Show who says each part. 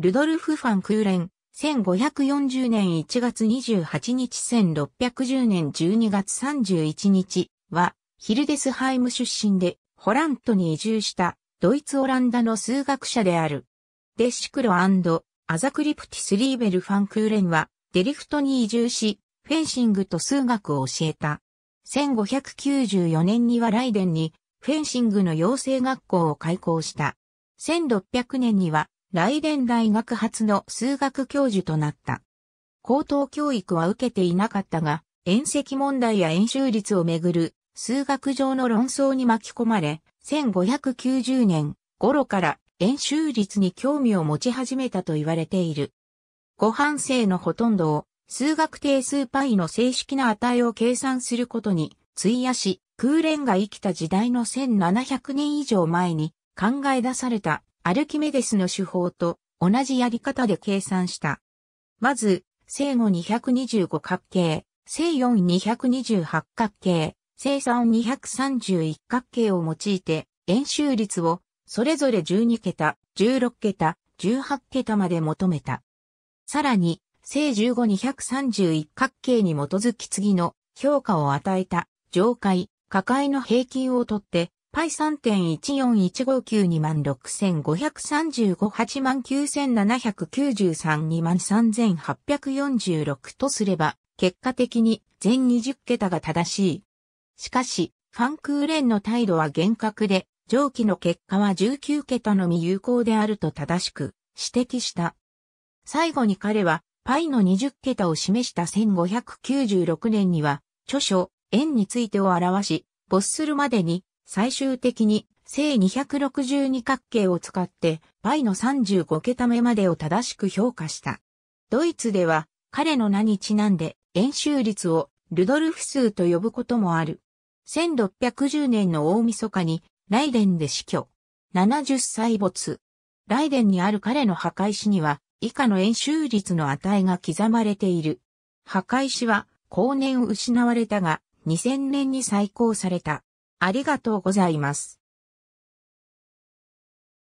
Speaker 1: ルドルフ・ファン・クーレン、1540年1月28日1610年12月31日は、ヒルデスハイム出身で、ホラントに移住した、ドイツ・オランダの数学者である。デシクロアザクリプティス・リーベル・ファン・クーレンは、デリフトに移住し、フェンシングと数学を教えた。1594年にはライデンに、フェンシングの養成学校を開校した。1600年には、来年、大学初の数学教授となった。高等教育は受けていなかったが、遠赤問題や円周率をめぐる数学上の論争に巻き込まれ、1590年頃から円周率に興味を持ち始めたと言われている。ご半生のほとんどを数学定数 π の正式な値を計算することに費やし、空連が生きた時代の1700年以上前に考え出されたアルキメデスの手法と同じやり方で計算した。まず、正後2 2 5角形、正4228角形、正3231角形を用いて、円周率をそれぞれ12桁、16桁、18桁まで求めた。さらに、正15231角形に基づき次の評価を与えた上階、下階の平均をとってパイ3.1415926,535,89793,23846とすれば、結果的に全20桁が正しい。しかし、ファンクーレンの態度は厳格で、上記の結果は19桁のみ有効であると正しく指摘した。最後に彼は、パイの20桁を示した1596年には、著書、円についてを表し、没するまでに最終的に正262角形を使って π の35桁目までを正しく評価した。ドイツでは彼の名にちなんで円周率をルドルフ数と呼ぶこともある。1610年の大晦日にライデンで死去。70歳没。ライデンにある彼の墓石には以下の円周率の値が刻まれている。墓石は後年失われたが2000年に再興された。ありがとうございます。